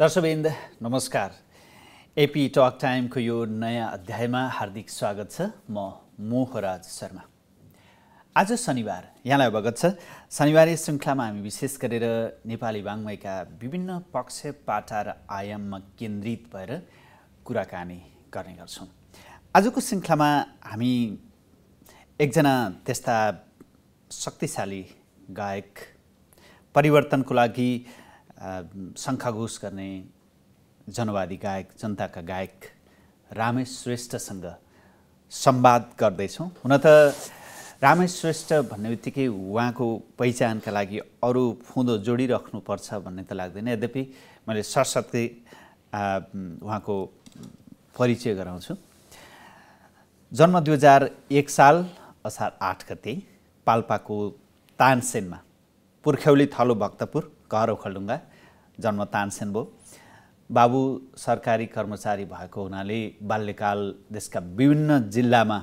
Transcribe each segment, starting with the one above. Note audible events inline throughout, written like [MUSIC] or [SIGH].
दर्शविन्द नमस्कार AP talk टाइमको यो नयाँ अध्यायमा हार्दिक स्वागत छ म मोहराज शर्मा आज शनिबार यहाँलाई अवगत छ शनिबारे श्रृङ्खलामा हामी विशेष गरेर नेपाली वाङ्मयका विभिन्न पक्ष पाटा र आयाममा केन्द्रित भएर कुराकानी गर्ने गर्छौँ आजको श्रृङ्खलामा हामी एकजना त्यस्ता शक्तिशाली गायक परिवर्तनको लागि शङ्खाघोष गर्ने जनवादी गायक जनताका गायक रामेश श्रेष्ठसँग संवाद गर्दैछौँ हुन त रामेश श्रेष्ठ भन्ने बित्तिकै उहाँको पहिचानका लागि अरू फुँदो जोडिराख्नुपर्छ भन्ने त लाग्दैन यद्यपि मैले सरस्वती उहाँको परिचय गराउँछु जन्म दुई हजार एक साल असार आठ गते पाल्पाको तानसेनमा पुर्ख्यौली थलो भक्तपुर घर खलडुङ्गा जन्म तानसेन भयो बाबु सरकारी कर्मचारी भएको हुनाले बाल्यकाल देशका विभिन्न जिल्लामा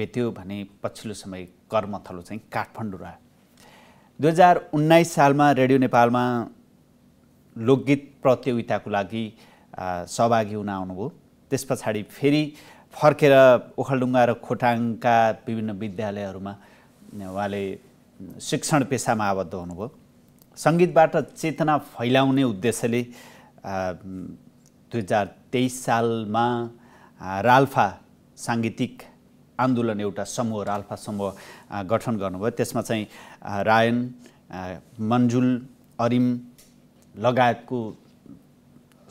बित्यो भने पछिल्लो समय कर्मथलो चाहिँ काठमाडौँ रह्यो दुई हजार उन्नाइस सालमा रेडियो नेपालमा लोकगीत प्रतियोगिताको लागि सहभागी हुन आउनुभयो त्यस पछाडि फेरि फर्केर ओखलडुङ्गा र खोटाङका विभिन्न विद्यालयहरूमा उहाँले शिक्षण पेसामा आबद्ध हुनुभयो सङ्गीतबाट चेतना फैलाउने उद्देश्यले दुई हजार तेइस सालमा राल्फा साङ्गीतिक आन्दोलन एउटा समूह राल्फा समूह गठन गर्नुभयो त्यसमा चाहिँ रायन मन्जुल अरिम लगायतको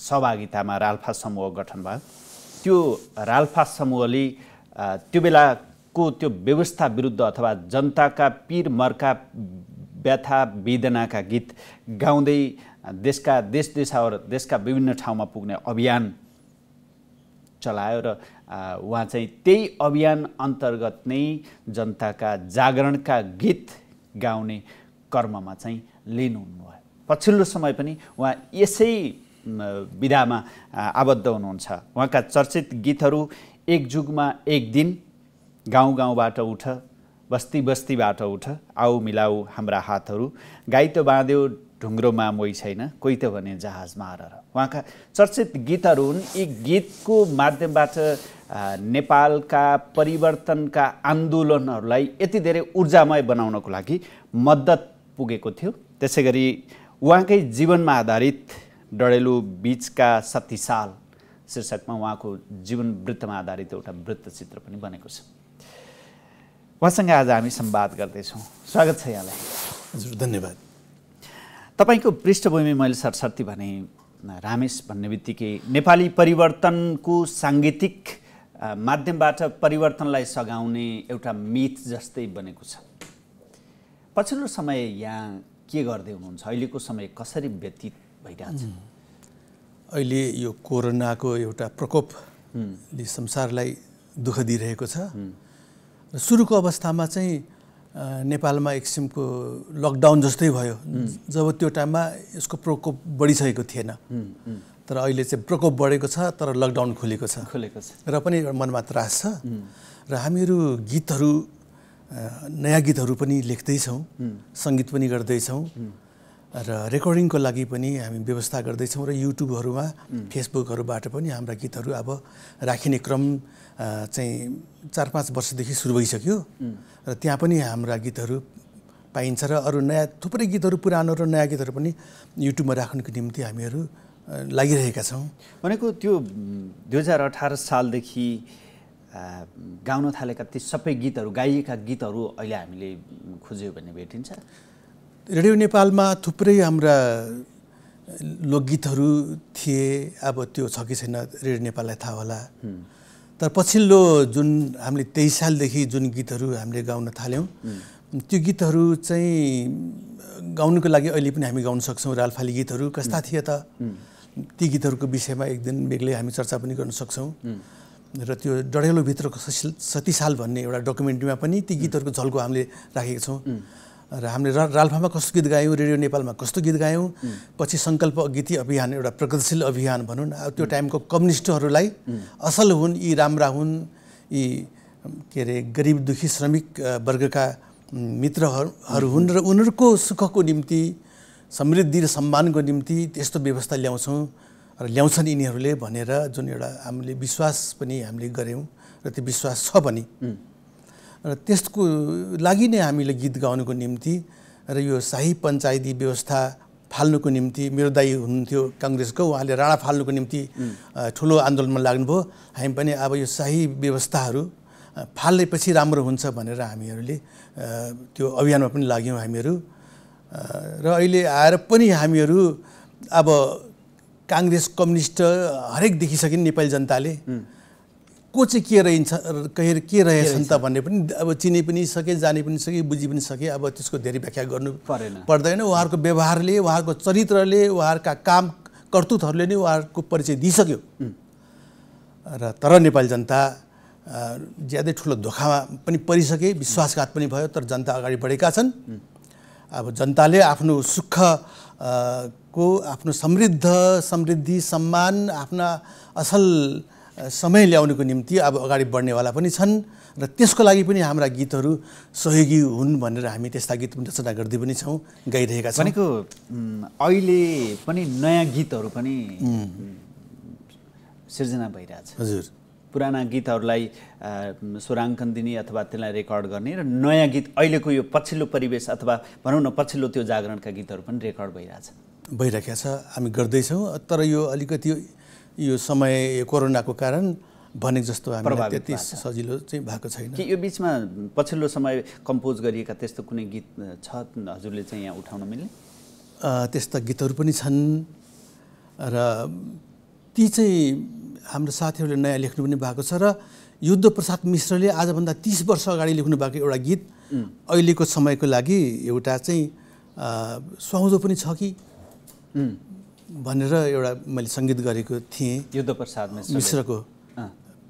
सहभागितामा राल्फा समूह गठन भयो त्यो राल्फा समूहले त्यो बेलाको त्यो व्यवस्था विरुद्ध अथवा जनताका पिर मर्का व्यथा वेदनाका गीत गाउँदै देशका देश देशावर देशका विभिन्न ठाउँमा पुग्ने अभियान चलायो र उहाँ चाहिँ त्यही अभियान अन्तर्गत नै जनताका जागरणका गीत गाउने कर्ममा चाहिँ लिनुहुन्नुभयो पछिल्लो समय पनि उहाँ यसै विधामा आबद्ध हुनुहुन्छ उहाँका चर्चित गीतहरू एक जुगमा एक दिन गाउँ गाउँबाट उठ बस्ती बस्तीबाट उठ आऊ मिलाऊ हाम्रा हातहरू गाई त बाँध्यो ढुङ्ग्रोमा मोही छैन कोही त भने जहाजमा आएर उहाँका चर्चित गीतहरू हुन् यी गीतको माध्यमबाट नेपालका परिवर्तनका आन्दोलनहरूलाई यति धेरै ऊर्जामय बनाउनको लागि मद्दत पुगेको थियो त्यसै गरी उहाँकै जीवनमा आधारित डडेलु बिचका साल शीर्षकमा उहाँको जीवन वृत्तमा आधारित एउटा वृत्तचित्र पनि बनेको छ उहाँसँग आज हामी सम्वाद गर्दैछौँ स्वागत छ यहाँलाई हजुर धन्यवाद तपाईँको पृष्ठभूमि मैले सरस्वती भने रामेश भन्ने बित्तिकै नेपाली परिवर्तनको साङ्गीतिक माध्यमबाट परिवर्तनलाई सघाउने एउटा मिथ जस्तै बनेको छ पछिल्लो समय यहाँ के गर्दै हुनुहुन्छ अहिलेको समय कसरी व्यतीत भइरहन्छ अहिले यो कोरोनाको एउटा प्रकोपले संसारलाई दुःख दिइरहेको छ सुरुको अवस्थामा चाहिँ नेपालमा एक किसिमको लकडाउन जस्तै भयो जब त्यो टाइममा यसको प्रकोप बढिसकेको थिएन तर अहिले चाहिँ प्रकोप बढेको छ तर लकडाउन खुलेको छ खुलेको छ र पनि मनमा त्रास छ र हामीहरू गीतहरू नयाँ गीतहरू पनि लेख्दैछौँ सङ्गीत पनि गर्दैछौँ र रेकर्डिङको लागि पनि हामी व्यवस्था गर्दैछौँ र युट्युबहरूमा फेसबुकहरूबाट पनि हाम्रा गीतहरू अब राखिने क्रम चाहिँ चार पाँच वर्षदेखि सुरु भइसक्यो र त्यहाँ पनि हाम्रा गीतहरू पाइन्छ र अरू नयाँ थुप्रै गीतहरू पुरानो र नयाँ गीतहरू पनि युट्युबमा राख्नुको निम्ति हामीहरू लागिरहेका छौँ भनेको त्यो दुई हजार अठार सालदेखि गाउन थालेका ती सबै गीतहरू गाइएका गीतहरू अहिले हामीले खोज्यो भने भेटिन्छ रेडियो नेपालमा थुप्रै हाम्रा लोकगीतहरू थिए अब त्यो छ कि छैन रेडियो नेपाललाई थाहा होला तर पछिल्लो जुन हामीले तेइस सालदेखि जुन गीतहरू हामीले गाउन थाल्यौँ त्यो गीतहरू चाहिँ गाउनुको लागि अहिले पनि हामी गाउन सक्छौँ रालफाली गीतहरू कस्ता थिए त ती गीतहरूको विषयमा एक दिन बेग्लै हामी चर्चा पनि गर्न सक्छौँ र त्यो डढेलोभित्रको सती साल भन्ने एउटा डकुमेन्ट्रीमा पनि ती गीतहरूको झल्को हामीले राखेका छौँ र हामीले राल्फामा कस्तो गीत गायौँ रेडियो नेपालमा कस्तो गीत गायौँ पछि सङ्कल्प गीति अभियान एउटा प्रगतिशील अभियान भनौँ न त्यो टाइमको कम्युनिस्टहरूलाई असल हुन् यी राम्रा हुन् यी के अरे गरिब दुःखी श्रमिक वर्गका मित्रहरू हुन् र उनीहरूको सुखको निम्ति समृद्धि र सम्मानको निम्ति त्यस्तो व्यवस्था ल्याउँछौँ र ल्याउँछन् यिनीहरूले भनेर जुन एउटा हामीले विश्वास पनि हामीले गऱ्यौँ र त्यो विश्वास छ भने र त्यसको लागि नै हामीले गीत गाउनुको निम्ति र यो शाही पञ्चायती व्यवस्था फाल्नुको निम्ति मेरो दाई हुनुहुन्थ्यो काङ्ग्रेसको उहाँले राणा फाल्नुको निम्ति ठुलो आन्दोलनमा लाग्नुभयो हामी पनि अब यो शाही व्यवस्थाहरू फालेपछि राम्रो हुन्छ भनेर हामीहरूले त्यो अभियानमा पनि लाग्यौँ हामीहरू र अहिले आएर पनि हामीहरू अब काङ्ग्रेस कम्युनिस्ट हरेक देखिसक्यौँ नेपाली जनताले को चाहिँ के रहन्छ के के रहेछन् त भन्ने पनि अब चिने पनि सके जाने पनि सके बुझि पनि सके अब त्यसको धेरै व्याख्या गर्नु परेन पर्दैन उहाँहरूको व्यवहारले उहाँहरूको चरित्रले उहाँहरूका काम कर्तुतहरूले नै उहाँहरूको परिचय दिइसक्यो र तर नेपाली जनता ज्यादै ठुलो धोकामा पनि परिसके विश्वासघात पनि भयो तर जनता अगाडि बढेका छन् अब जनताले आफ्नो सुख को आफ्नो समृद्ध समृद्धि सम्मान आफ्ना असल समय ल्याउनुको निम्ति अब अगाडि बढ्नेवाला पनि छन् र त्यसको लागि पनि हाम्रा गीतहरू सहयोगी हुन् भनेर हामी त्यस्ता गीत पनि रचना गर्दै पनि छौँ गाइरहेका छौँ भनेको अहिले पनि नयाँ गीतहरू पनि सिर्जना भइरहेछ हजुर पुराना गीतहरूलाई स्वराङ्कन दिने अथवा त्यसलाई रेकर्ड गर्ने र नयाँ गीत अहिलेको यो पछिल्लो परिवेश अथवा भनौँ न पछिल्लो त्यो जागरणका गीतहरू पनि रेकर्ड भइरहेछ भइरहेको छ हामी गर्दैछौँ तर यो अलिकति यो समय कोरोनाको कारण भनेको जस्तो हामीलाई त्यति सजिलो चाहिँ भएको छैन कि यो बिचमा पछिल्लो समय कम्पोज गरिएका त्यस्तो कुनै गीत छ हजुरले चाहिँ यहाँ उठाउन मिल्ने त्यस्ता गीतहरू पनि छन् र ती चाहिँ हाम्रो साथीहरूले नयाँ लेख्नु पनि भएको छ र युद्धप्रसाद मिश्रले आजभन्दा तिस वर्ष अगाडि लेख्नु भएको एउटा गीत अहिलेको समयको लागि एउटा चाहिँ सुहाउँदो पनि छ कि भनेर एउटा मैले सङ्गीत गरेको थिएँ युद्धप्रसाद मिश्रको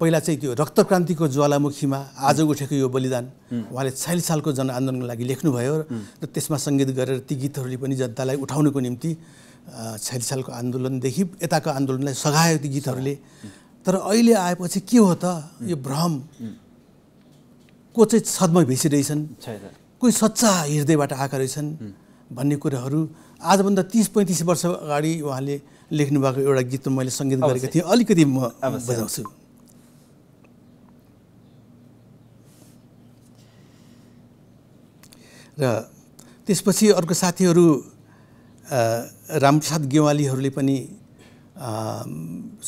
पहिला चाहिँ त्यो रक्तक्रान्तिको ज्वालामुखीमा आज उठेको यो बलिदान उहाँले छयालिस सालको जनआन्दोलनको लागि लेख्नुभयो र त्यसमा सङ्गीत गरेर ती गीतहरूले पनि जनतालाई उठाउनुको निम्ति छयालिस सालको आन्दोलनदेखि यताको आन्दोलनलाई सघायो ती गीतहरूले तर अहिले आएपछि के हो त यो भ्रम को चाहिँ सदमा भेसिरहेछन् कोही सच्चा हृदयबाट आएका रहेछन् भन्ने कुराहरू आजभन्दा तिस पैँतिस वर्ष अगाडि उहाँले लेख्नुभएको एउटा गीत मैले सङ्गीत गरेको थिएँ अलिकति म बजाउँछु र त्यसपछि अर्को साथीहरू रामप्रसाद गेवालीहरूले पनि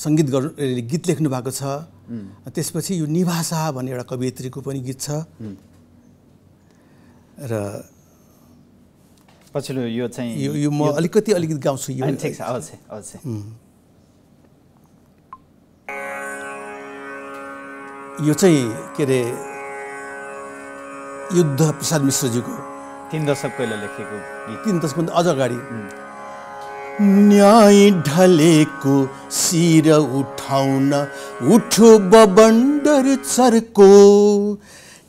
सङ्गीत गर् गीत लेख्नु भएको छ त्यसपछि यो निभाषा भन्ने एउटा कवियत्रीको पनि गीत छ र पछिल्लो यो चाहिँ यो म अलिकति अलिकति गाउँछु यो ठिक छ अवश्य अवश्य यो चाहिँ के अरे युद्ध प्रसाद मिश्रजीको तिन दशक पहिला लेखेको तिन दशकभन्दा अझ अगाडि न्याय ढलेको शिर उठाउन उठो बबन्डर चर्को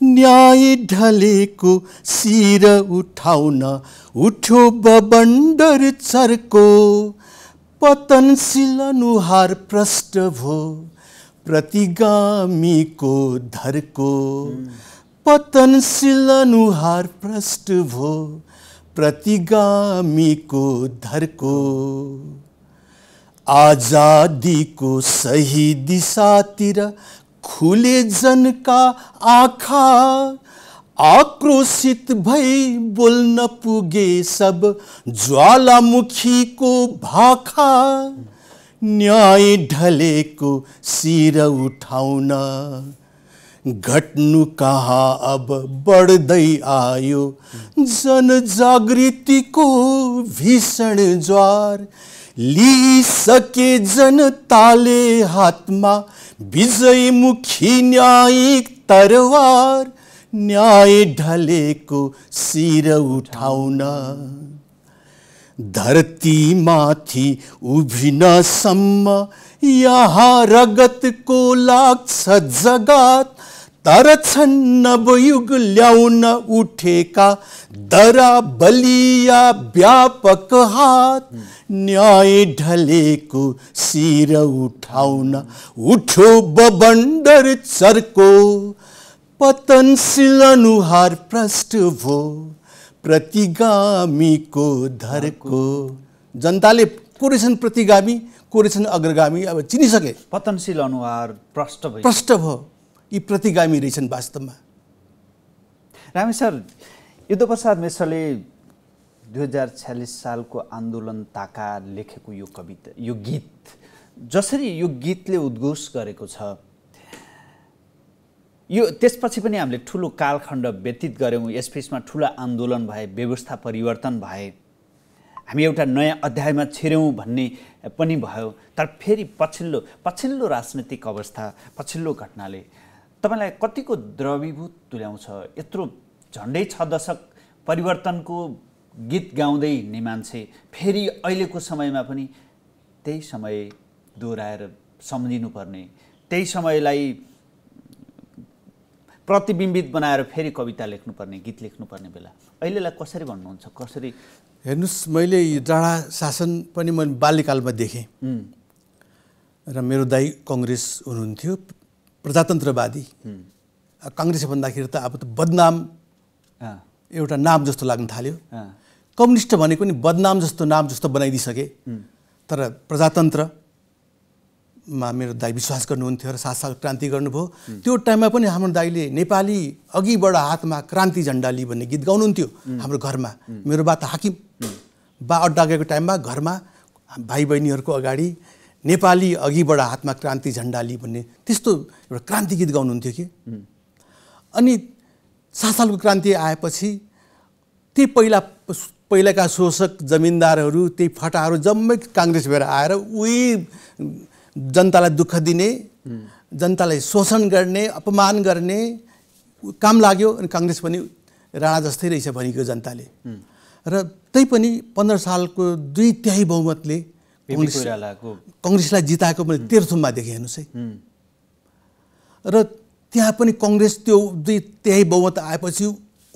न्याय ढलेको शिर उठाउन उठ्यो बबन्डर चर्को पतनशील अनुहार प्रष्ट भो प्रतिगामीको धरको पतनशील अनुहार प्रष्ट भो प्रतिगामीको धरको आजादीको सही दिशातिर खुले जन का आखा आक्रोशित भई बोल न पुगे सब ज्वालामुखी को भाखा न्याय ढले को सिर उठाउना घट्नु कहाँ अब बढ्दै आयो जनजागृतिको भीषण ज्वार लिइसके जनताले हातमा विजय मुखी न्यायिक तरवार न्याय ढले को सिर उठाउना धरती माथि सम्म यहाँ को लाग्छ जगात तर छन् नवयुग ल्याउन उठेका दरा बलिया व्यापक हात न्याय ढलेको शिर उठाउन उठो बबन्डर चर्को पतनशील अनुहार प्रष्ट भो प्रतिगामीको धरको जनताले को प्रतिगामी को रहेछन् अग्रगामी अब चिनिसके पतनशील अनुहार प्रष्ट भयो प्रष्ट भयो यी प्रतिगामी रहेछन् वास्तवमा रामेश्वर युद्धप्रसाद मिश्रले दुई हजार छ्यालिस सालको आन्दोलन ताका लेखेको यो कविता यो गीत जसरी यो गीतले उद्घोष गरेको छ यो त्यसपछि पनि हामीले ठुलो कालखण्ड व्यतीत गऱ्यौँ यसबिचमा ठुलो आन्दोलन भए व्यवस्था परिवर्तन भए हामी एउटा नयाँ अध्यायमा छिर्यौँ भन्ने पनि भयो तर फेरि पछिल्लो पछिल्लो राजनैतिक अवस्था पछिल्लो घटनाले तपाईँलाई कतिको द्रवीभूत तुल्याउँछ यत्रो झन्डै छ दशक परिवर्तनको गीत गाउँदै हिँड्ने मान्छे फेरि अहिलेको समयमा पनि त्यही समय दोहोऱ्याएर सम्झिनुपर्ने त्यही समयलाई प्रतिबिम्बित बनाएर फेरि कविता लेख्नुपर्ने गीत लेख्नुपर्ने बेला अहिलेलाई कसरी भन्नुहुन्छ कसरी हेर्नुहोस् मैले यो डाँडा शासन पनि मैले बाल्यकालमा देखेँ र मेरो दाई कङ्ग्रेस हुनुहुन्थ्यो प्रजातन्त्रवादी काङ्ग्रेस भन्दाखेरि त अब त बदनाम एउटा नाम जस्तो लाग्न थाल्यो कम्युनिस्ट भनेको नि बदनाम जस्तो नाम जस्तो बनाइदिइसके तर प्रजातन्त्रमा मेरो दाई विश्वास गर्नुहुन्थ्यो र सात साल क्रान्ति गर्नुभयो त्यो टाइममा पनि हाम्रो दाईले नेपाली अघिबाट हातमा क्रान्ति झन्डा लि भन्ने गीत गाउनुहुन्थ्यो हाम्रो घरमा मेरो बा त हाकिम बा अड्डा गएको टाइममा घरमा भाइ बहिनीहरूको अगाडि नेपाली अघिबाट हातमा क्रान्ति झन्डाली भन्ने त्यस्तो एउटा क्रान्ति गीत गाउनुहुन्थ्यो कि अनि सात सालको क्रान्ति आएपछि ती पहिला पहिलाका शोषक जमिनदारहरू त्यही फटाहरू जम्मै काङ्ग्रेस भएर आएर उही जनतालाई दुःख दिने जनतालाई शोषण गर्ने अपमान गर्ने काम लाग्यो अनि काङ्ग्रेस पनि राणा जस्तै रहेछ भनेको जनताले र पनि पन्ध्र सालको दुई त्याही बहुमतले कङ्ग्रेस कङ्ग्रेसलाई जिताएको मैले तेर्थुममा देखेँ हेर्नुहोस् है र त्यहाँ पनि कङ्ग्रेस त्यो दुई त्यही बहुमत आएपछि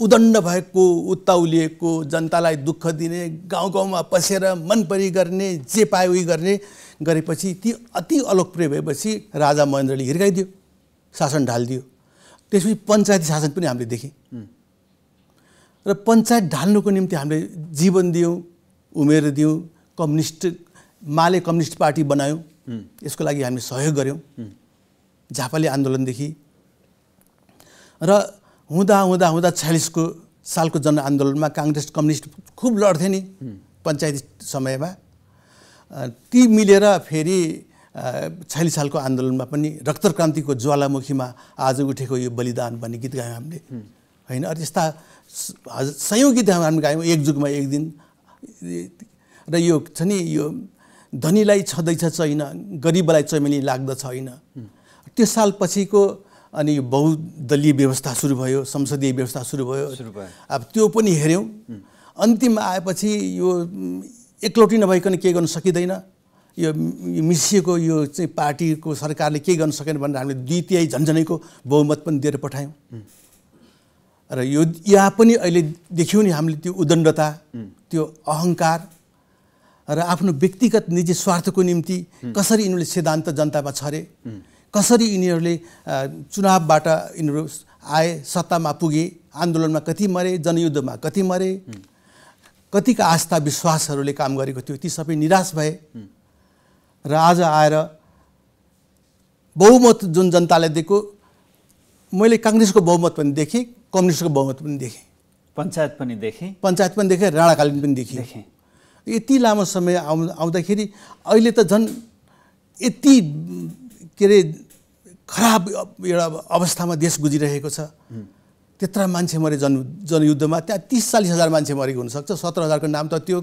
उदण्ड भएको उलिएको जनतालाई दुःख दिने गाउँ गाउँमा पसेर मनपरी गर्ने जे पायो उयो गर्ने गरेपछि ती अति अलोकप्रिय भएपछि राजा महेन्द्रले हिर्काइदियो शासन ढालिदियो त्यसपछि पञ्चायती शासन पनि हामीले देख्यौँ र पञ्चायत ढाल्नुको निम्ति हामीले जीवन दियौँ उमेर दियौँ कम्युनिस्ट माले कम्युनिस्ट पार्टी बनायौँ यसको लागि हामी सहयोग गऱ्यौँ झापाले आन्दोलनदेखि र हुँदा हुँदा हुँदा छयालिसको सालको जनआन्दोलनमा काङ्ग्रेस कम्युनिस्ट खुब लड्थे नि पञ्चायती समयमा ती मिलेर फेरि छयालिस सालको आन्दोलनमा पनि रक्तक्रान्तिको क्रान्तिको ज्वालामुखीमा आज उठेको यो बलिदान भन्ने गीत गायौँ हामीले होइन अरू यस्ता त्यस्ता सयौँ गीत हामी गायौँ एक जुगमा एक दिन र यो छ नि यो धनीलाई छँदैछ छैन गरिबलाई चैमेली लाग्दछ होइन त्यो साल पछिको अनि बहुदलीय व्यवस्था सुरु भयो संसदीय व्यवस्था सुरु भयो अब त्यो पनि हेऱ्यौँ अन्तिम आएपछि यो एकलोटी नभइकन के गर्न सकिँदैन यो मिसिएको यो चाहिँ पार्टीको सरकारले के गर्न सकेन भनेर हामीले द्वितीय झन्झनैको बहुमत पनि दिएर पठायौँ र यो यहाँ पनि अहिले देख्यौँ नि हामीले त्यो उदण्डता त्यो अहङ्कार र आफ्नो व्यक्तिगत निजी स्वार्थको निम्ति कसरी यिनीहरूले सिद्धान्त जनतामा छरे कसरी यिनीहरूले चुनावबाट यिनीहरू आए सत्तामा पुगे आन्दोलनमा कति मरे जनयुद्धमा कति मरे कतिका आस्था विश्वासहरूले काम गरेको थियो ती सबै निराश भए र आज आएर बहुमत जुन जनताले दिएको मैले काङ्ग्रेसको बहुमत पनि देखेँ कम्युनिस्टको बहुमत पनि देखेँ पञ्चायत पनि देखेँ पञ्चायत पनि देखेँ राणाकालीन पनि देखेँ देखेँ यति लामो समय आउ आउँदाखेरि अहिले त झन् यति के अरे खराब एउटा अवस्थामा देश गुजिरहेको छ त्यत्र मान्छे मरे जन जनयुद्धमा त्यहाँ तिस चालिस हजार मान्छे मरेको हुनसक्छ सत्र हजारको नाम त त्यो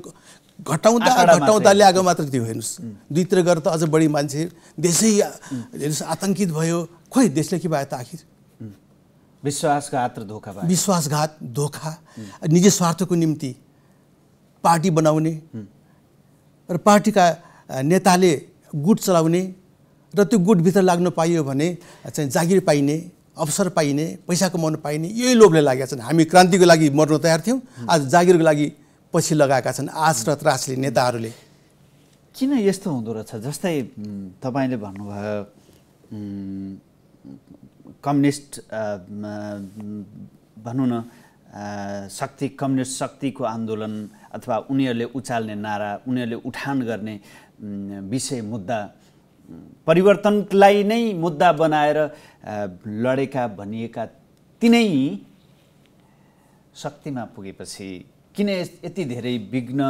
घटाउँदा घटाउँदा ल्याएको मात्र त्यो हेर्नुहोस् दुईतिर गएर त अझ बढी मान्छे देशै हेर्नुहोस् आतङ्कित भयो खोइ देशले के भयो त आखिर विश्वासघात र धोका विश्वासघात धोका निजी स्वार्थको निम्ति पार्टी बनाउने र पार्टीका नेताले गुट चलाउने र त्यो गुटभित्र लाग्न पाइयो भने चाहिँ जागिर पाइने अवसर पाइने पैसा कमाउनु पाइने यही लोभले लागेका छन् हामी क्रान्तिको लागि मर्न तयार थियौँ आज जागिरको लागि पछि लगाएका छन् आश र त्रासले नेताहरूले किन यस्तो हुँदो रहेछ जस्तै तपाईँले भन्नुभयो कम्युनिस्ट भनौँ न शक्ति कम्युनिस्ट शक्तिको आन्दोलन अथवा उनीहरूले उचाल्ने नारा उनीहरूले उठान गर्ने विषय मुद्दा परिवर्तनलाई नै मुद्दा बनाएर लडेका भनिएका तिनै शक्तिमा पुगेपछि किन यति धेरै विघ्न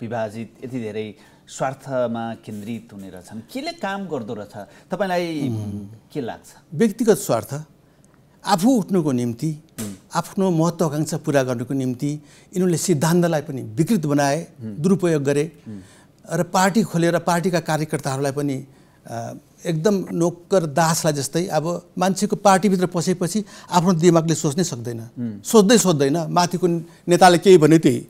विभाजित यति धेरै स्वार्थमा केन्द्रित हुने रहेछन् केले काम गर्दो रहेछ तपाईँलाई के लाग्छ व्यक्तिगत स्वार्थ आफू उठ्नुको निम्ति आफ्नो महत्त्वाकाङ्क्षा पुरा गर्नुको निम्ति यिनीहरूले सिद्धान्तलाई पनि विकृत बनाए दुरुपयोग गरे र पार्टी खोलेर पार्टीका कार्यकर्ताहरूलाई पनि एकदम नोकर दासलाई जस्तै अब मान्छेको पार्टीभित्र पसेपछि आफ्नो दिमागले सोच्नै सक्दैन सोच्दै सोच्दैन माथिको नेताले केही भने त्यही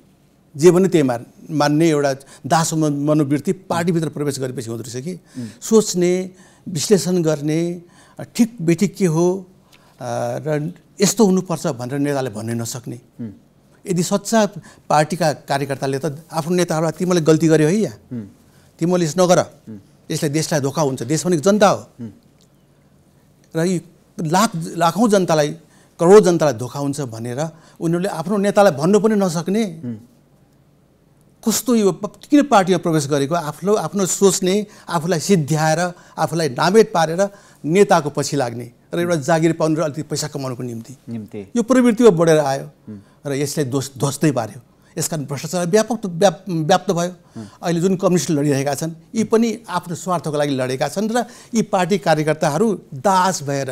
जे भन्यो त्यही मान् मान्ने एउटा दास मनोवृत्ति पार्टीभित्र प्रवेश गरेपछि हुँदो रहेछ कि सोच्ने विश्लेषण गर्ने ठिक बेठिक के हो र यस्तो हुनुपर्छ भनेर नेताले भन्नै नसक्ने यदि सच्चा पार्टीका कार्यकर्ताले त आफ्नो नेताहरूलाई तिमीले गल्ती गर्यो है यहाँ तिमीले यस नगर यसले देशलाई धोका हुन्छ देश भनेको जनता हो र यी लाख लाखौँ जनतालाई करोड जनतालाई धोका हुन्छ भनेर उनीहरूले आफ्नो नेतालाई भन्नु पनि नसक्ने कस्तो यो किन पार्टीमा प्रवेश गरेको आफ्नो आफ्नो सोच्ने आफूलाई सिद्ध्याएर आफूलाई नामेट पारेर नेताको पछि लाग्ने र एउटा जागिर पाउनु र अलिकति पैसा कमाउनुको निम्ति निम्ति यो प्रवृत्ति बढेर आयो र यसले दोष ध्वस्तै पार्यो यसकारण भ्रष्टाचार व्यापक व्याप्त भयो अहिले जुन कम्युनिस्ट लडिरहेका छन् यी पनि आफ्नो स्वार्थको लागि लडेका छन् र यी पार्टी कार्यकर्ताहरू दास भएर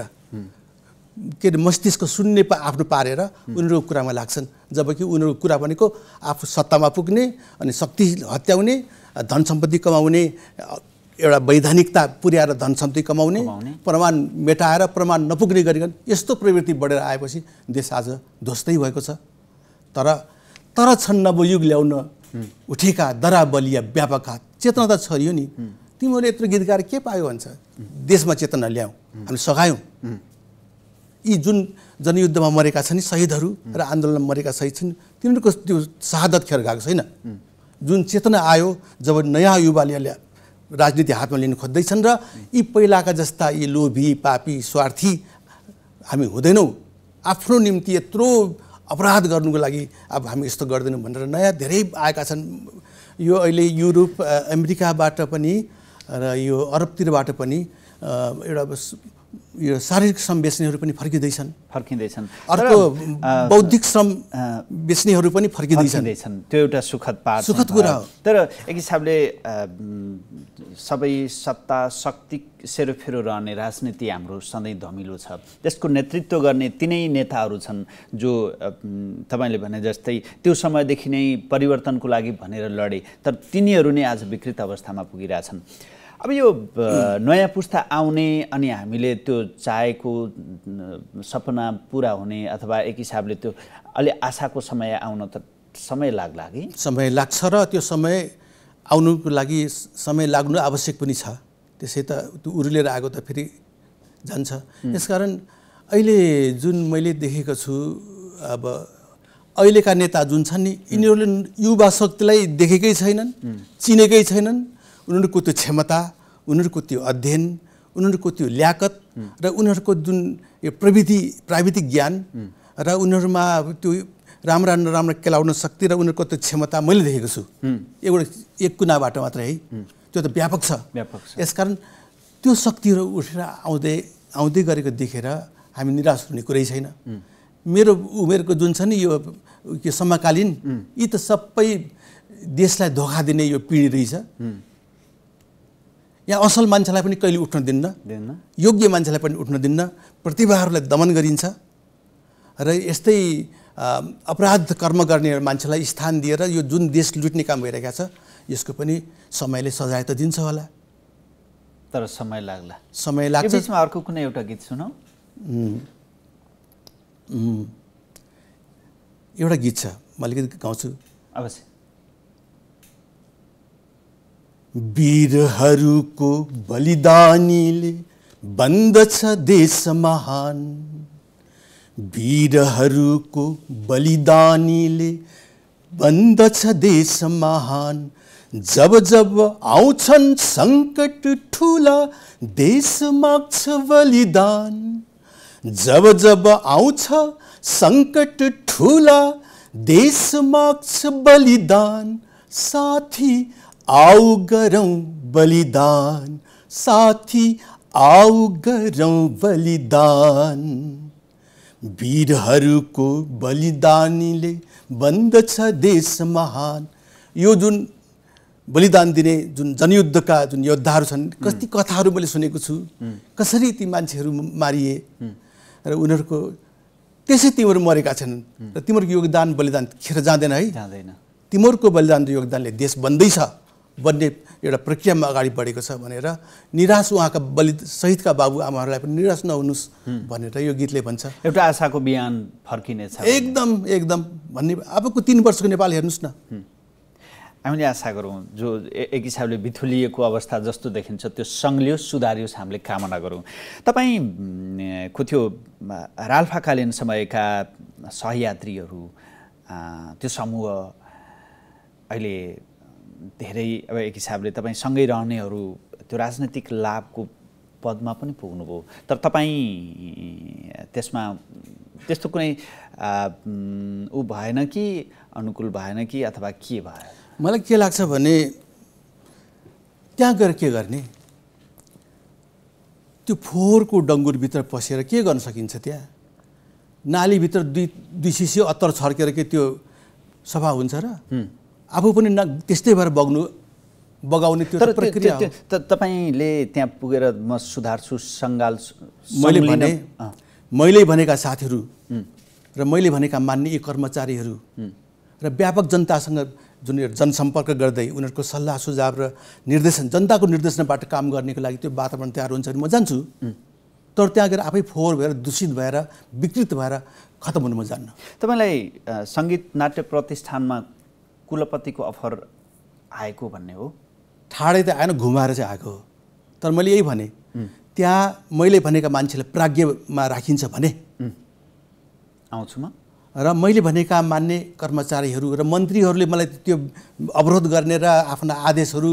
के अरे मस्तिष्क सुन्ने पा आफ्नो पारेर उनीहरूको कुरामा लाग्छन् जबकि उनीहरूको कुरा भनेको आफू सत्तामा पुग्ने अनि शक्ति हत्याउने धन सम्पत्ति कमाउने एउटा वैधानिकता पुर्याएर धनसम्पत्ति कमाउने प्रमाण मेटाएर प्रमाण नपुग्ने गरिकन यस्तो प्रवृत्ति बढेर आएपछि देश आज ध्वस्तै भएको छ तर तर छन् नवयुग ल्याउन उठेका दरा बलिया व्यापक चेतना त छरियो नि तिमीहरूले यत्रो गीत गाएर के पायो भन्छ देशमा चेतना ल्याऊ हामी सघायौँ यी जुन जनयुद्धमा मरेका छन् शहीदहरू र आन्दोलनमा मरेका शहीद छन् तिनीहरूको त्यो शहादत खेर गएको छैन जुन चेतना आयो जब नयाँ युवाले राजनीति हातमा लिन खोज्दैछन् र यी पहिलाका जस्ता यी लोभी पापी स्वार्थी हामी हुँदैनौँ आफ्नो निम्ति यत्रो अपराध गर्नुको लागि अब हामी यस्तो गर्दैनौँ भनेर नयाँ धेरै आएका छन् यो अहिले युरोप अमेरिकाबाट पनि र यो अरबतिरबाट पनि एउटा यो शारीरिक श्रम बेच्नेहरू पनि फर्किँदैछन् फर्किँदैछन् अर्को बौद्धिक श्रम बेच्नेहरू पनि फर्किँदैछन् त्यो एउटा सुखद पाठ सुखद कुरा हो तर एक हिसाबले सबै सत्ता शक्ति सेरोफेरो रहने राजनीति हाम्रो सधैँ धमिलो छ त्यसको नेतृत्व गर्ने तिनै नेताहरू छन् जो तपाईँले भने जस्तै त्यो समयदेखि नै परिवर्तनको लागि भनेर लडे तर तिनीहरू नै आज विकृत अवस्थामा पुगिरहेछन् अब यो नयाँ पुस्ता आउने अनि हामीले त्यो चाहेको सपना पुरा हुने अथवा एक हिसाबले त्यो अलि आशाको समय आउन त समय लाग्ला कि समय लाग्छ र त्यो समय आउनुको लागि समय लाग्नु आवश्यक पनि छ त्यसै त त्यो उर्लिएर आएको त फेरि जान्छ त्यसकारण अहिले जुन मैले देखेको छु अब अहिलेका नेता जुन छन् नि यिनीहरूले युवा शक्तिलाई देखेकै छैनन् चिनेकै छैनन् उनीहरूको त्यो क्षमता उनीहरूको त्यो अध्ययन उनीहरूको त्यो ल्याकत र उनीहरूको जुन यो प्रविधि प्राविधिक ज्ञान र उनीहरूमा त्यो राम्रा नराम्रा केलाउन शक्ति र उनीहरूको त्यो क्षमता मैले देखेको छु एउटा एक कुनाबाट मात्रै है त्यो त व्यापक छ व्यापक यसकारण त्यो शक्तिहरू उठेर आउँदै आउँदै गरेको देखेर हामी निराश हुने कुरै छैन मेरो उमेरको जुन छ नि यो समकालीन यी त सबै देशलाई धोका दिने यो पिँढी रहेछ यहाँ असल मान्छेलाई पनि कहिले उठ्न दिन्न योग्य मान्छेलाई पनि उठ्न दिन्न प्रतिभाहरूलाई दमन गरिन्छ र यस्तै अपराध कर्म गर्ने मान्छेलाई स्थान दिएर यो जुन देश लुट्ने काम भइरहेको छ यसको पनि समयले सजाय त दिन्छ होला तर समय लाग्ला समय लाग्छ यसमा अर्को कुनै एउटा गीत सुनौ एउटा गीत छ म अलिकति गाउँछु अवश्य वीरहरूको बलिदानीले बन्दछ देश महान वीरहरूको बलिदानीले बन्दछ देश महान जब जब आउँछन् सङ्कट ठुला देश माग्छ बलिदान जब जब आउँछ सङ्कट ठुला देश माग्छ बलिदान साथी आऊ गरौँ बलिदान साथी आऊ गरौँ बलिदान वीरहरूको बलिदानीले बन्दछ देश महान यो जुन बलिदान दिने जुन जनयुद्धका जुन योद्धाहरू छन् कति कथाहरू मैले सुनेको छु कसरी ती मान्छेहरू मारिए र उनीहरूको त्यसै तिमीहरू मरेका छन् र तिमीहरूको योगदान बलिदान खेर जाँदैन है जाँदैन तिमीहरूको बलिदान योगदानले देश बन्दैछ बन्ने एउटा प्रक्रियामा अगाडि बढेको छ भनेर निराश उहाँका बलि सहितका बाबुआमाहरूलाई पनि निराश नहुनुहोस् भनेर यो गीतले भन्छ एउटा आशाको बिहान फर्किनेछ एकदम एकदम भन्ने अबको तिन वर्षको नेपाल हेर्नुहोस् न हामीले आशा गरौँ जो एक हिसाबले बिथुलिएको अवस्था जस्तो देखिन्छ त्यो सङ्गलियोस् सुधारियोस् हामीले कामना गरौँ तपाईँको त्यो राल्फाकालीन समयका सहयात्रीहरू त्यो समूह अहिले धेरै अब एक हिसाबले तपाईँ सँगै रहनेहरू त्यो राजनैतिक लाभको पदमा पनि पुग्नुभयो तर तपाईँ त्यसमा त्यस्तो कुनै ऊ भएन कि अनुकूल भएन कि अथवा के भयो मलाई के लाग्छ भने त्यहाँ गएर के गर्ने त्यो फोहोरको डङ्गुरभित्र पसेर के गर्न सकिन्छ त्यहाँ नालीभित्र दुई दुई सिसी अत्तर छर्केर के त्यो सफा हुन्छ र आफू पनि न त्यस्तै भएर बग्नु बगाउने त्यो प्रक्रिया तपाईँले त्यहाँ पुगेर म सुधार्छु सङ्गाल मैले भने मैले भनेका साथीहरू र मैले भनेका मान्य कर्मचारीहरू र व्यापक जनतासँग जुन जनसम्पर्क गर्दै उनीहरूको सल्लाह सुझाव र निर्देशन जनताको निर्देशनबाट काम गर्नेको लागि त्यो वातावरण तयार हुन्छ भने म जान्छु तर त्यहाँ गएर आफै फोहोर भएर दूषित भएर विकृत भएर खत्तम हुनु म जान्न तपाईँलाई सङ्गीत नाट्य प्रतिष्ठानमा कुलपतिको अफर आएको भन्ने हो ठाडै त आएन घुमाएर चाहिँ आएको हो तर मैले यही भने त्यहाँ मैले भनेका मान्छेलाई प्राज्ञमा राखिन्छ भने आउँछु म र मैले भनेका मान्ने कर्मचारीहरू र मन्त्रीहरूले मलाई त्यो अवरोध गर्ने र आफ्ना आदेशहरू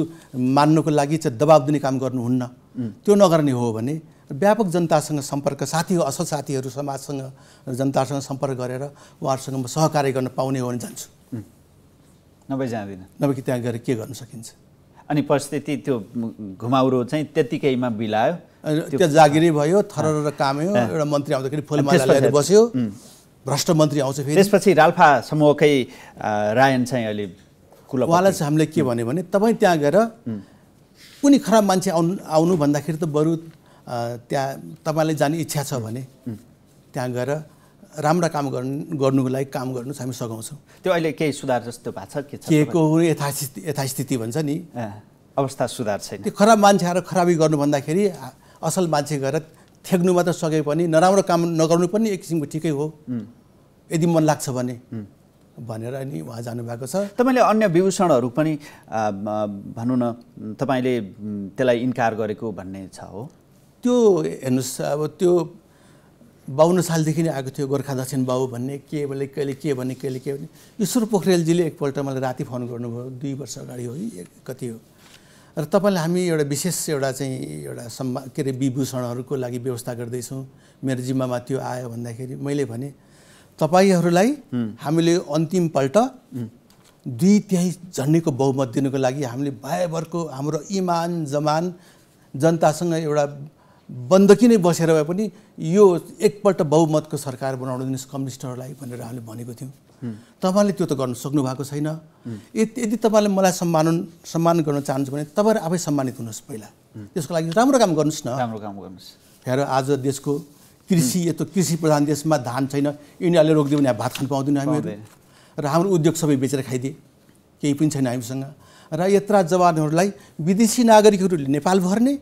मान्नुको लागि चाहिँ दबाब दिने काम गर्नुहुन्न त्यो नगर्ने हो भने व्यापक जनतासँग सम्पर्क साथी असल साथीहरू समाजसँग जनतासँग सम्पर्क गरेर उहाँहरूसँग म सहकार्य गर्न पाउने हो भने जान्छु नभए जाँदैन कि त्यहाँ गएर के गर्न सकिन्छ अनि परिस्थिति त्यो घुमाउरो चाहिँ त्यतिकैमा बिलायो त्यो जागिरी भयो थर काम्यो एउटा मन्त्री आउँदाखेरि फुलमाला लिएर बस्यो भ्रष्ट मन्त्री आउँछ फेरि त्यसपछि राल्फा समूहकै रायन चाहिँ अहिले उहाँलाई चाहिँ हामीले के भन्यो भने तपाईँ त्यहाँ गएर कुनै खराब मान्छे आउनु आउनु भन्दाखेरि त बरु त्यहाँ तपाईँलाई जाने इच्छा छ भने त्यहाँ गएर राम्रा काम गर्नु गर्नुको लागि काम गर्नु हामी सघाउँछौँ त्यो अहिले केही सुधार जस्तो भएको छ के को यथास्थिति यथास्थिति भन्छ नि अवस्था सुधार छैन त्यो खराब मान्छे आएर खराबी गर्नु भन्दाखेरि असल मान्छे गएर थ्याक्नु मात्र सके पनि नराम्रो काम नगर्नु पनि एक किसिमको ठिकै हो यदि मन लाग्छ भने भनेर नि उहाँ जानुभएको छ तपाईँले अन्य विभूषणहरू पनि भनौँ न तपाईँले त्यसलाई इन्कार गरेको भन्ने छ हो त्यो हेर्नुहोस् अब त्यो बाहुन्न सालदेखि नै आएको थियो गोर्खा दक्षिण बाबु भन्ने के भने कहिले के भने कहिले के भने ईश्वर पोखरेलजीले एकपल्ट मलाई राति फोन गर्नुभयो दुई वर्ष अगाडि हो कति हो र तपाईँले हामी एउटा विशेष एउटा चाहिँ एउटा सम्मा के अरे विभूषणहरूको लागि व्यवस्था गर्दैछौँ मेरो जिम्मामा त्यो आयो भन्दाखेरि मैले भने तपाईँहरूलाई हामीले अन्तिमपल्ट दुई तिहाई झन्डीको बहुमत दिनुको लागि हामीले भाइभरको हाम्रो इमान जमान जनतासँग एउटा बन्दकी नै बसेर भए पनि यो एकपल्ट बहुमतको सरकार बनाउनु दिनुहोस् कम्युनिस्टहरूलाई भनेर हामीले भनेको थियौँ तपाईँले त्यो त गर्नु सक्नु भएको छैन यदि तपाईँले मलाई सम्मान सम्मान गर्न चाहनुहुन्छ भने तपाईँहरू आफै सम्मानित हुनुहोस् पहिला त्यसको लागि राम्रो काम गर्नुहोस् न राम्रो काम गर्नुहोस् हेर आज देशको कृषि यस्तो कृषि प्रधान देशमा धान छैन यिनीहरूले रोकिदियो भने भात खान पाउँदैन हामीहरू र हाम्रो उद्योग सबै बेचेर खाइदिए केही पनि छैन हामीसँग र यत्रा जवानहरूलाई विदेशी नागरिकहरूले नेपाल भर्ने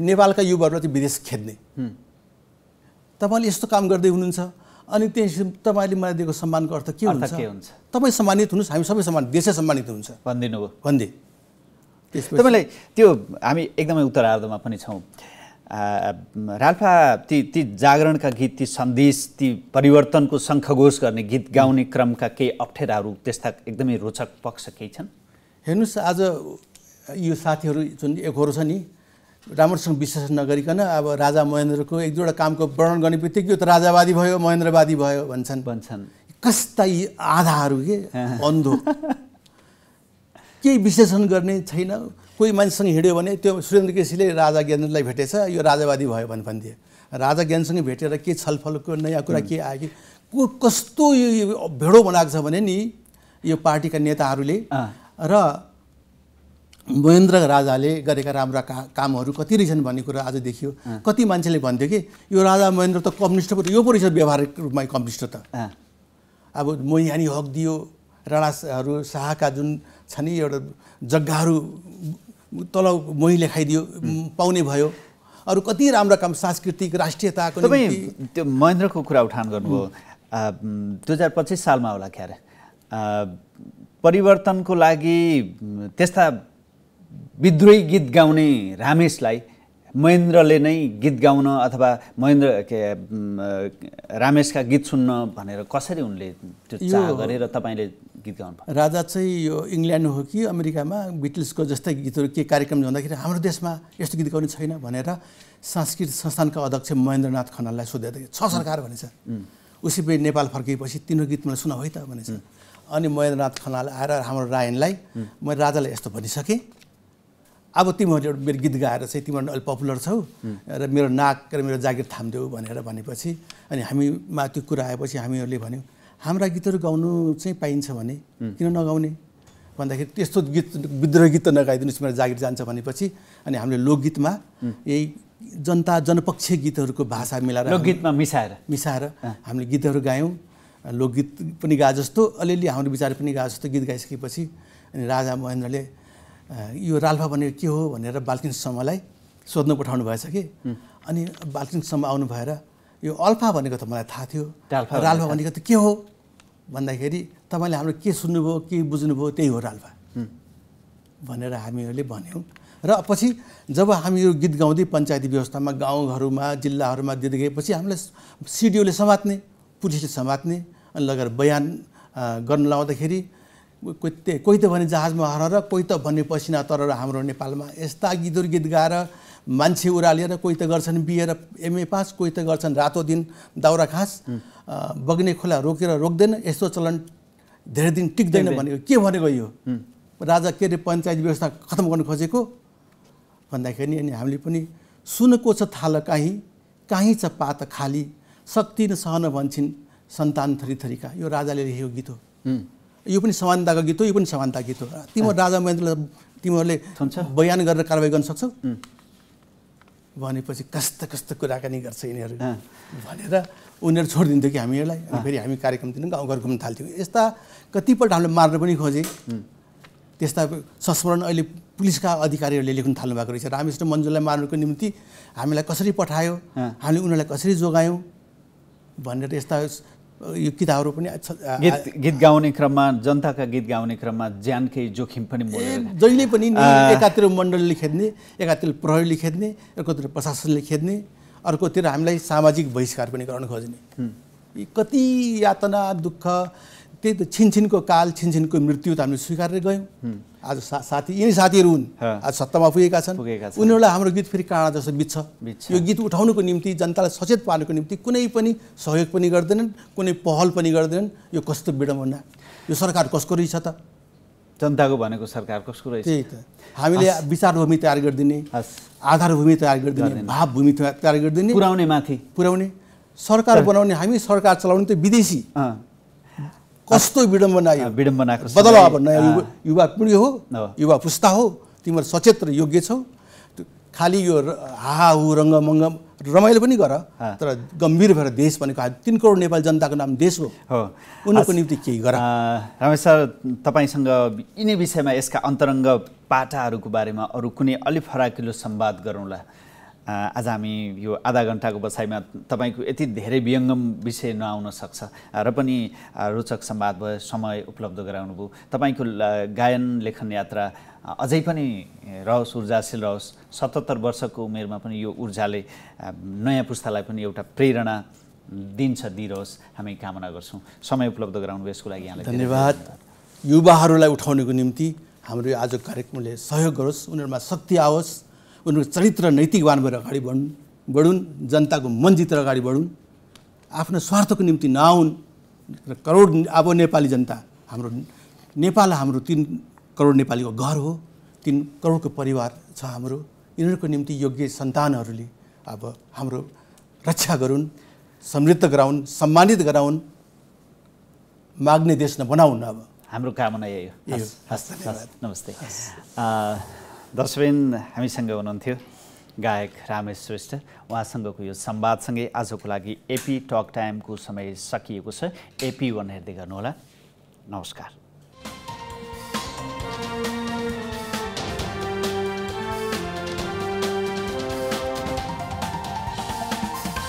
नेपालका युवाहरूलाई चाहिँ विदेश खेद्ने तपाईँले यस्तो काम गर्दै हुनुहुन्छ अनि त्यस तपाईँले मलाई दिएको सम्मानको अर्थ के हुन्छ के तपाईँ सम्मानित हुनुहोस् हामी सबै सम्मान देशै सम्मानित हुन्छ भनिदिनु भयो भनिदिए तपाईँलाई त्यो हामी एकदमै उत्तरार्धमा पनि छौँ राल्फा ती ती जागरणका गीत ती सन्देश ती परिवर्तनको शङ्खघोष गर्ने गीत गाउने क्रमका केही अप्ठ्याराहरू त्यस्ता एकदमै रोचक पक्ष केही छन् हेर्नुहोस् आज यो साथीहरू जुन एकहरू छ नि राम्रोसँग विश्लेषण नगरिकन अब राजा महेन्द्रको एक दुईवटा कामको वर्णन गर्ने बित्तिकै यो त राजावादी भयो महेन्द्रवादी भयो भन्छन् भन्छन् कस्ता यी आधाहरू के [LAUGHS] अन्धो केही विश्लेषण गर्ने छैन कोही मान्छेसँग हिँड्यो भने त्यो सुरेन्द्र केसीले राजा ज्ञानलाई भेटेछ यो राजावादी भयो भने भनिदिए राजा ज्ञानसँग भेटेर के छलफलको नयाँ कुरा के आयो कि को कस्तो यो भेडो बनाएको छ भने नि यो पार्टीका नेताहरूले र महेन्द्र राजाले गरेका राम्रा का कामहरू कति रहेछन् भन्ने कुरा आज देखियो कति मान्छेले भन्थ्यो कि यो राजा महेन्द्र त कम्युनिस्ट पो यो पो रहेछ व्यावहारिक रूपमा कम्युनिस्ट त अब यहाँनिर हक दियो राणाहरू शाहका जुन छ नि एउटा जग्गाहरू तल मोही लेखाइदियो पाउने भयो अरू कति राम्रा काम सांस्कृतिक राष्ट्रियताको तपाईँ त्यो महेन्द्रको कुरा उठान गर्नुभयो दुई हजार पच्चिस सालमा होला क्यारे परिवर्तनको लागि त्यस्ता विद्रोही गीत गाउने रामेशलाई महेन्द्रले नै गीत गाउन अथवा महेन्द्र के रामेशका गीत सुन्न भनेर कसरी उनले त्यो चाह गरेर तपाईँले गीत गाउनु राजा चाहिँ यो इङ्ल्यान्ड हो कि अमेरिकामा बिटल्सको जस्तै गीतहरू के कार्यक्रम जाँदाखेरि हाम्रो देशमा यस्तो गीत गाउने छैन भनेर सांस्कृतिक संस्थानका अध्यक्ष महेन्द्रनाथ खनाललाई सोधेर छ सरकार भनेछ उसै पनि नेपाल फर्किएपछि तिनीहरू गीत मलाई सुन है त भनेछ अनि महेन्द्रनाथ खनाल आएर हाम्रो रायनलाई मैले राजालाई यस्तो भनिसकेँ अब तिमीहरू एउटा मेरो गीत गाएर चाहिँ तिमीहरू अलिक पपुलर छौ र मेरो नाक र मेरो जागिर थामिदेऊ भनेर भनेपछि अनि हामीमा त्यो कुरा आएपछि हामीहरूले भन्यौँ हाम्रा गीतहरू गाउनु चाहिँ पाइन्छ भने किन नगाउने भन्दाखेरि त्यस्तो गीत विद्रोह गीत त नगाइदिनुहोस् मेरो जागिर जान्छ भनेपछि अनि हामीले लोकगीतमा यही जनता जनपक्षीय गीतहरूको भाषा मिलाएर लोकगीतमा मिसाएर मिसाएर हामीले गीतहरू गायौँ लोकगीत पनि गाए जस्तो अलिअलि हाम्रो विचार पनि गाए जस्तो गीत गाइसकेपछि अनि राजा महेन्द्रले यो राल्फा भनेको के हो भनेर बालकिन शर्मालाई सोध्नु पठाउनु भएछ कि अनि बालकिन शर्मा आउनु भएर यो अल्फा भनेको त मलाई थाहा थियो राल्फा भनेको त के हो भन्दाखेरि तपाईँले हाम्रो के सुन्नुभयो के बुझ्नुभयो त्यही हो राल्फा भनेर हामीहरूले भन्यौँ र पछि जब हामी यो गीत गाउँदै पञ्चायती व्यवस्थामा गाउँघरमा जिल्लाहरूमा दिँदै गएपछि हामीलाई सिडिओले समात्ने पुलिसले समात्ने अनि लगेर बयान गर्न लाउँदाखेरि कोही कोही त भने जहाजमा कोही त भन्ने पसिना तर हाम्रो नेपालमा यस्ता गिदुर गीत गाएर मान्छे उरालेर त गर्छन् बिएर एमए पास कोही त गर्छन् रातो दिन दाउरा खास बग्ने खोला रोकेर रोक्दैन यस्तो चलन धेरै दिन टिक्दैन भनेको के भनेको यो राजा के अरे पञ्चायत व्यवस्था खत्तम गर्नु खोजेको भन्दाखेरि अनि हामीले पनि सुनको छ थाल काहीँ काहीँ छ पात खाली शक्ति न सहन भन्छन् सन्तान थरी थरीका यो राजाले लेखेको गीत हो यो पनि समानताको गीत हो यो पनि समानता गीत हो तिम्रो राजा महेन्द्रलाई तिमीहरूले बयान गरेर कारवाही गर्न सक्छौ भनेपछि कस्तो कस्तो कुराकानी गर्छ यिनीहरू भनेर उनीहरू छोडिदिन्थ्यो कि हामीहरूलाई फेरि हामी कार्यक्रम कार्यक्रमतिर गाउँघर घुम्न थाल्थ्यौँ यस्ता कतिपल्ट हामीले मार्न पनि खोजेँ त्यस्ता संस्मरण अहिले पुलिसका अधिकारीहरूले लेख्न थाल्नु भएको रहेछ रामेश्वर मन्जुलाई मार्नुको निम्ति हामीलाई कसरी पठायो हामीले उनीहरूलाई कसरी जोगायौँ भनेर यस्ता यो किताबहरू पनि गीत गीत गाउने क्रममा जनताका गीत गाउने क्रममा ज्यानकै जोखिम पनि जहिले पनि एकातिर मण्डलले खेद्ने एकातिर प्रहरीले खेद्ने अर्कोतिर प्रशासनले खेद्ने अर्कोतिर हामीलाई सामाजिक बहिष्कार पनि गर्न खोज्ने कति यातना दुःख त्यही त छिनछिनको काल छिनछिनको मृत्यु त हामीले स्वीकारेर गयौँ आज सा साथी यिनी साथीहरू हुन् आज सत्तामा पुगेका छन् उनीहरूलाई हाम्रो गीत फेरि काँडा जस्तो बित्छ यो गीत उठाउनुको निम्ति जनतालाई सचेत पार्नुको निम्ति कुनै पनि सहयोग पनि गर्दैनन् कुनै पहल पनि गर्दैनन् यो कस्तो विडम्बना यो सरकार कसको रहेछ त जनताको भनेको सरकार कसको रहेछ त्यही त हामीले विचारभूमि तयार गरिदिने आधारभूमि तयार गरिदिने भावभूमि तयार गरिदिने पुऱ्याउने माथि पुर्याउने सरकार बनाउने हामी सरकार चलाउने त विदेशी कस्तो विडम्बना विडम्बना विडम्बनाको अब नयाँ युवा पिँढी हो युवा पुस्ता हो तिमीहरू सचेत र योग्य छौ खालि यो हाहाहु रङ्गमङ्ग रमाइलो पनि गर तर गम्भीर भएर देश भनेको तिन करोड नेपाली जनताको नाम देश हो उनीहरूको निम्ति केही गर रमेश सर तपाईँसँग यिनै विषयमा यसका अन्तरङ्ग पाटाहरूको बारेमा अरू कुनै अलि फराकिलो सम्वाद गरौँला आज हामी यो आधा घन्टाको बसाइमा तपाईँको यति धेरै व्यङ्गम विषय नआउन सक्छ र पनि रोचक संवाद भयो समय उपलब्ध गराउनु भयो तपाईँको गायन लेखन यात्रा अझै पनि रहोस् ऊर्जाशील रहोस् सतहत्तर वर्षको उमेरमा पनि यो ऊर्जाले नयाँ पुस्तालाई पनि एउटा प्रेरणा दिन्छ दिइरहोस् हामी कामना गर्छौँ समय उपलब्ध गराउनु यसको लागि यहाँलाई धन्यवाद युवाहरूलाई उठाउनेको निम्ति हाम्रो यो आजको कार्यक्रमले सहयोग गरोस् उनीहरूमा शक्ति आओस् उनीहरूको चरित्र नैतिकवान भएर अगाडि बढुन् बढुन् जनताको मन जितेर अगाडि बढुन् आफ्नो स्वार्थको निम्ति नआउन् र करोड अब नेपाली जनता हाम्रो नेपाल हाम्रो तिन करोड नेपालीको घर हो तिन करोडको परिवार छ हाम्रो यिनीहरूको निम्ति योग्य सन्तानहरूले अब हाम्रो रक्षा गरून् समृद्ध गराउन् सम्मानित गराउन् माग्ने देश नबनाउन् अब हाम्रो कामना यही हो हस् नमस्ते दर्शबिन हामीसँग हुनुहुन्थ्यो गायक रामेश श्रेष्ठ उहाँसँगको यो संवादसँगै आजको लागि एपी टक टाइमको समय सकिएको छ एपी वान हेर्दै गर्नुहोला नमस्कार